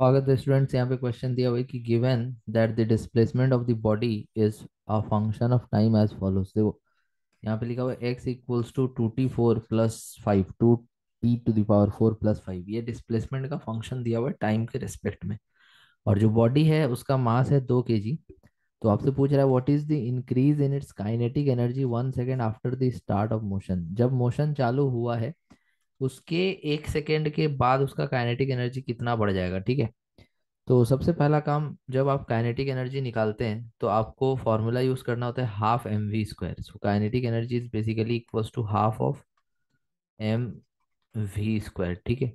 स्वागत है स्टूडेंट्स यहाँ पे क्वेश्चन दिया हुआ है कि given that the displacement of the body is a function of time as follow देखो यहाँ पे लिखा हुआ है x equals to two t four plus five two t to the power four plus five ये डिस्प्लेसमेंट का फंक्शन दिया हुआ है टाइम के रेस्पेक्ट में और जो बॉडी है उसका मास है दो के जी तो आपसे पूछ रहा है what is the increase in its kinetic energy one second after the start of motion जब मोशन चालू हुआ है उसके एक सेकेंड के बाद उसका काइनेटिक एनर्जी कितना बढ़ जाएगा ठीक है तो सबसे पहला काम जब आप काइनेटिक एनर्जी निकालते हैं तो आपको फॉर्मूला यूज करना होता है half m v square so kinetic energy is basically equals to half of m v square ठीक है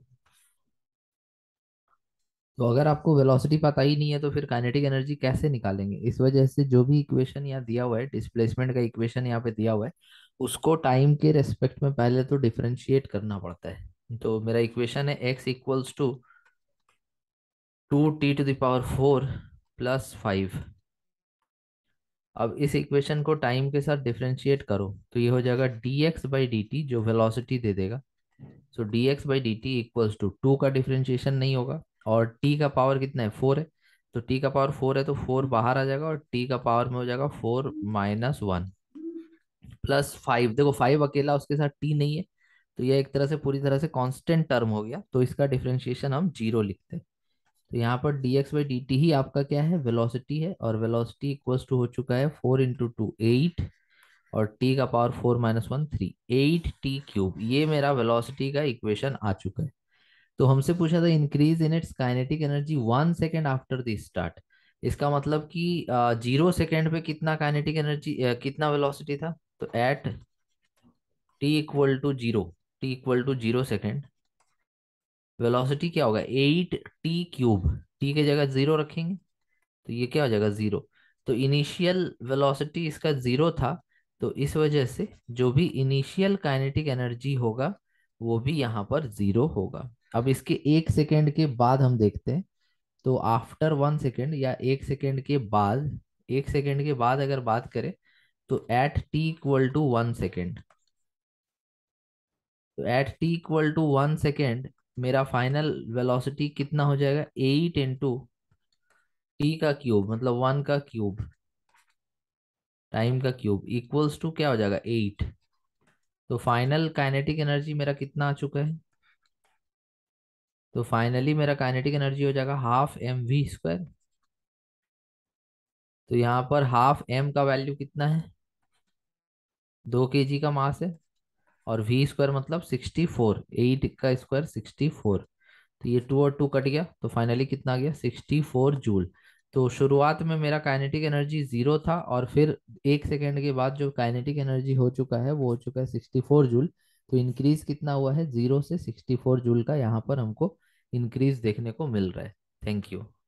तो अगर आपको वेलोसिटी पता ही नहीं है तो फिर काइनेटिक एनर्जी कैसे निकालेंगे इस वजह से जो भी इक्वेशन यहाँ दिया हुआ है डिस्प्लेसमेंट का इक्वेशन यहाँ पे दिया हुआ है उसको टाइम के रेस्पेक्ट में पहले तो डिफ्रेंशिएट करना पड़ता है तो मेरा इक्वेशन है x equals to two t to the power four plus five अब इस इक्वेशन को टाइम के साथ डिफ्रेंशिएट करो तो ये हो जाएगा d x by d t जो वेलोसिटी दे देगा so d x by d t equals to two का डिफ्रेंशिएशन नहीं होगा और टी का पावर कितना है फोर है तो टी का पावर फोर है तो फोर बाहर आ जाएगा और टी का पावर में हो जाएगा four minus one plus five देखो फाइव अकेला उसके साथ टी नहीं है तो ये एक तरह से पूरी तरह से कांस्टेंट टर्म हो गया तो इसका डिफ्रेंशिएशन हम जीरो लिखते हैं तो यहाँ पर d x by d t ही आपका क्या है वेलोसिटी है और वेलोसिटी इक्वल टू हो चुका है फोर इंटू टू एट और टी का power four minus one three eight t cube ये मेरा वेलोसिटी का इक्वेशन आ चुका है तो हमसे पूछा था increase in its kinetic energy one second after the start इसका मतलब कि जीरो सेकेंड पे कितना काइनेटिक एनर्जी कितना वेलोसिटी था तो at t equal to zero t equal to zero second velocity क्या होगा एट टी क्यूब टी के जगह जीरो रखेंगे तो ये क्या हो जाएगा जीरो तो इनिशियल वेलोसिटी इसका जीरो था तो इस वजह से जो भी इनिशियल काइनेटिक एनर्जी होगा वो भी यहाँ पर जीरो होगा अब इसके एक सेकेंड के बाद हम देखते हैं तो आफ्टर वन सेकेंड या एक सेकेंड के बाद एक सेकेंड के बाद अगर बात करें तो at t equal to one second तो at t equal to one second मेरा फाइनल वेलोसिटी कितना हो जाएगा एट इंटू टी का क्यूब मतलब वन का क्यूब टाइम का क्यूब इक्वल्स टू क्या हो जाएगा एट तो फाइनल काइनेटिक एनर्जी मेरा कितना आ चुका है तो फाइनली मेरा काइनेटिक एनर्जी हो जाएगा हाफ एम वी स्क्वायर तो यहाँ पर हाफ एम का वैल्यू कितना है दो के जी का मास है और वी स्क्वायर मतलब सिक्सटी फोर एट का स्क्वायर सिक्सटी फोर तो ये टू और टू कट गया तो फाइनली कितना आ गया सिक्सटी फोर जूल तो शुरुआत में मेरा काइनेटिक एनर्जी जीरो था और फिर एक सेकेंड के बाद जो काइनेटिक एनर्जी हो चुका है वो हो चुका है सिक्सटी फोर जूल तो इंक्रीज कितना हुआ है जीरो से सिक्सटी फोर जूल का यहाँ पर हमको इंक्रीज देखने को मिल रहा है थैंक यू